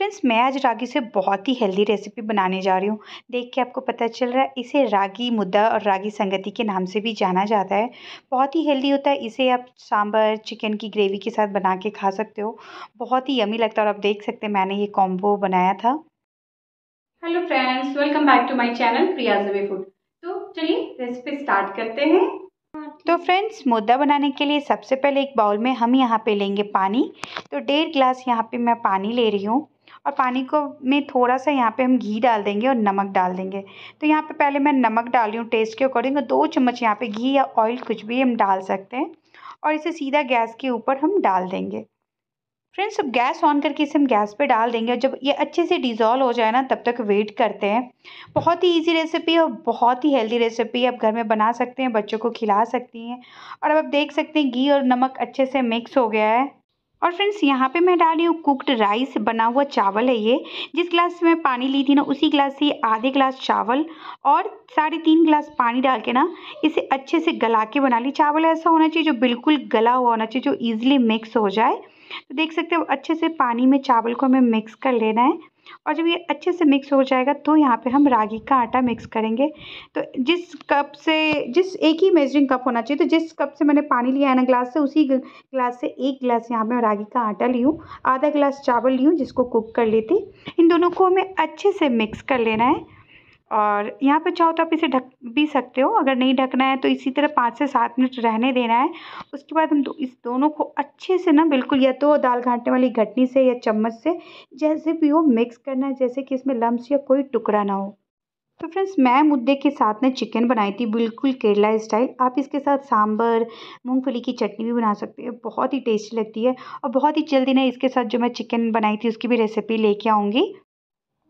friends मैं आज रागी से बहुत ही हेल्दी रेसिपी बनाने जा रही हूँ देख के आपको पता चल रहा है इसे रागी मुद्दा और रागी संगति के नाम से भी जाना जाता है बहुत ही हेल्दी होता है इसे आप सांभर चिकन की ग्रेवी के साथ बना के खा सकते हो बहुत ही यमी लगता है और आप देख सकते हैं मैंने ये कॉम्बो बनाया था hello friends welcome back to my channel Priya जबे फूड तो चलिए रेसिपी स्टार्ट करते हैं तो फ्रेंड्स मुद्दा बनाने के लिए सबसे पहले एक बाउल में हम यहाँ पे लेंगे पानी तो डेढ़ ग्लास यहाँ पे मैं पानी ले रही हूँ और पानी को में थोड़ा सा यहाँ पे हम घी डाल देंगे और नमक डाल देंगे तो यहाँ पे पहले मैं नमक डाल रही हूँ टेस्ट के अकॉर्डिंग तो दो चम्मच यहाँ पे घी या ऑयल कुछ भी हम डाल सकते हैं और इसे सीधा गैस के ऊपर हम डाल देंगे फ्रेंड्स अब गैस ऑन करके इसे हम गैस पे डाल देंगे और जब ये अच्छे से डिज़ोल्व हो जाए ना तब तक वेट करते हैं बहुत ही इजी रेसिपी और बहुत ही हेल्दी रेसिपी आप घर में बना सकते हैं बच्चों को खिला सकती हैं और अब आप देख सकते हैं घी और नमक अच्छे से मिक्स हो गया है और फ्रेंड्स यहाँ पे मैं डाली हूँ कुकड राइस बना हुआ चावल है ये जिस गिलास में पानी ली थी ना उसी गिलास से आधे गिलास चावल और साढ़े तीन गिलास पानी डाल के ना इसे अच्छे से गला के बना ली चावल ऐसा होना चाहिए जो बिल्कुल गला हुआ होना चाहिए जो ईजिली मिक्स हो जाए तो देख सकते हो अच्छे से पानी में चावल को हमें मिक्स कर लेना है और जब ये अच्छे से मिक्स हो जाएगा तो यहाँ पे हम रागी का आटा मिक्स करेंगे तो जिस कप से जिस एक ही मेजरिंग कप होना चाहिए तो जिस कप से मैंने पानी लिया है ना ग्लास से उसी ग्लास से एक गिलास यहाँ पे रागी का आटा ली आधा गिलास चावल ली हूँ जिसको कुक कर ली थी इन दोनों को हमें अच्छे से मिक्स कर लेना है और यहाँ पर चाहो तो आप इसे ढक भी सकते हो अगर नहीं ढकना है तो इसी तरह पाँच से सात मिनट रहने देना है उसके बाद हम दो, इस दोनों को अच्छे से ना बिल्कुल या तो दाल घाटने वाली घटनी से या चम्मच से जैसे भी हो मिक्स करना है जैसे कि इसमें लम्स या कोई टुकड़ा ना हो तो फ्रेंड्स मैं मुद्दे के साथ ना चिकन बनाई थी बिल्कुल केरला स्टाइल आप इसके साथ सांभर मूंगफली की चटनी भी बना सकते हैं बहुत ही टेस्टी लगती है और बहुत ही जल्दी ना इसके साथ जो मैं चिकन बनाई थी उसकी भी रेसिपी लेके आऊँगी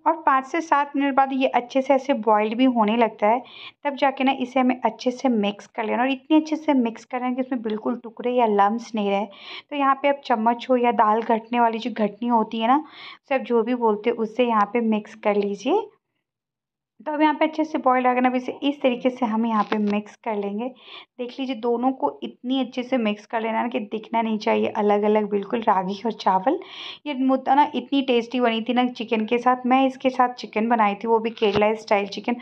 और पाँच से सात मिनट बाद ये अच्छे से ऐसे बॉईल भी होने लगता है तब जाके ना इसे हमें अच्छे से मिक्स कर लेना और इतने अच्छे से मिक्स कर लेना कि इसमें बिल्कुल टुकड़े या लम्स नहीं रहे तो यहाँ पे अब चम्मच हो या दाल घटने वाली जो घटनी होती है ना उसे आप जो भी बोलते हो उससे यहाँ पे मिक्स कर लीजिए तो अब यहाँ पे अच्छे से बॉईल आ गया ना अब इसे इस तरीके से हम यहाँ पे मिक्स कर लेंगे देख लीजिए दोनों को इतनी अच्छे से मिक्स कर लेना कि दिखना नहीं चाहिए अलग अलग बिल्कुल रागी और चावल ये मुद्दा ना इतनी टेस्टी बनी थी ना चिकन के साथ मैं इसके साथ चिकन बनाई थी वो भी केरला स्टाइल चिकन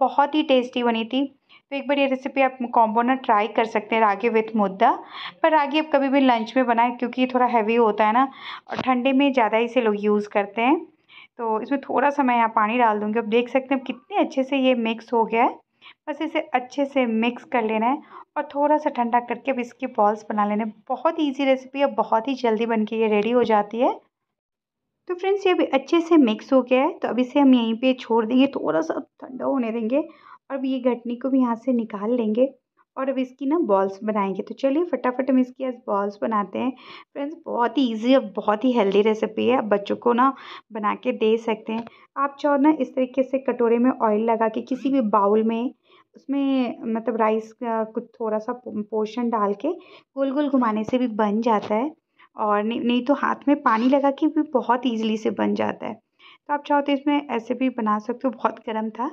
बहुत ही टेस्टी बनी थी तो एक बार ये रेसिपी आप कॉम्बो ना ट्राई कर सकते हैं रागी विथ मुद्दा पर रागी आप कभी भी लंच में बनाएं क्योंकि ये थोड़ा हैवी होता है ना और ठंडे में ज़्यादा इसे लोग यूज़ करते हैं तो इसमें थोड़ा सा मैं यहाँ पानी डाल दूँगी अब देख सकते हैं कितने अच्छे से ये मिक्स हो गया है बस इसे अच्छे से मिक्स कर लेना है और थोड़ा सा ठंडा करके अब इसके बॉल्स बना लेने बहुत ईजी रेसिपी है बहुत ही जल्दी बन के ये रेडी हो जाती है तो फ्रेंड्स ये अभी अच्छे से मिक्स हो गया है तो अब इसे हम यहीं पे छोड़ देंगे थोड़ा सा ठंडा होने देंगे और अब ये घटनी को भी यहाँ से निकाल लेंगे और अब इसकी ना बॉल्स बनाएंगे तो चलिए फटाफट हम इसकी आज बॉल्स बनाते हैं फ्रेंड्स बहुत ही इजी और बहुत ही हेल्दी रेसिपी है आप बच्चों को ना बना के दे सकते हैं आप चाहो ना इस तरीके से कटोरे में ऑयल लगा के किसी भी बाउल में उसमें मतलब राइस का कुछ थोड़ा सा पोर्शन डाल के गोल गोल घुमाने से भी बन जाता है और नहीं नहीं तो हाथ में पानी लगा के भी बहुत ईजिली से बन जाता है तो आप चाहो तो इसमें ऐसे भी बना सकते हो बहुत गर्म था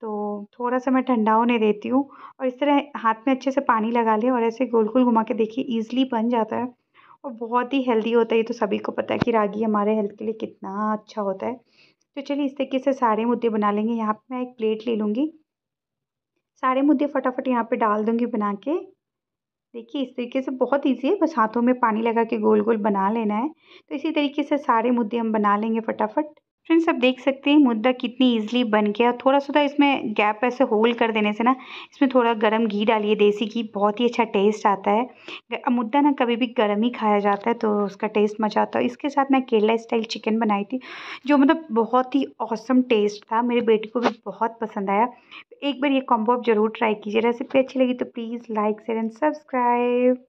तो थोड़ा सा मैं ठंडा होने देती हूँ और इस तरह हाथ में अच्छे से पानी लगा लें और ऐसे गोल गोल घुमा के देखिए ईज़िली बन जाता है और बहुत ही हेल्दी होता है ये तो सभी को पता है कि रागी हमारे हेल्थ के लिए कितना अच्छा होता है तो चलिए इस तरीके से सारे मुद्दे बना लेंगे यहाँ पर मैं एक प्लेट ले लूँगी सारे मुद्दे फटाफट यहाँ पर डाल दूँगी बना के देखिए इस तरीके से बहुत इजी है बस हाथों में पानी लगा के गोल गोल बना लेना है तो इसी तरीके से सारे मुद्दे हम बना लेंगे फटाफट फ्रेंड्स आप देख सकते हैं मुद्दा कितनी इजीली बन गया थोड़ा सा तो इसमें गैप ऐसे होल कर देने से ना इसमें थोड़ा गरम घी डालिए देसी घी बहुत ही अच्छा टेस्ट आता है मुद्दा ना कभी भी गरम ही खाया जाता है तो उसका टेस्ट मजा आता है इसके साथ मैं केरला स्टाइल चिकन बनाई थी जो मतलब बहुत ही औसम टेस्ट था मेरे बेटे को भी बहुत पसंद आया एक बार ये कॉम्बो आप ज़रूर ट्राई कीजिए रेसिपी अच्छी लगी तो please like share and subscribe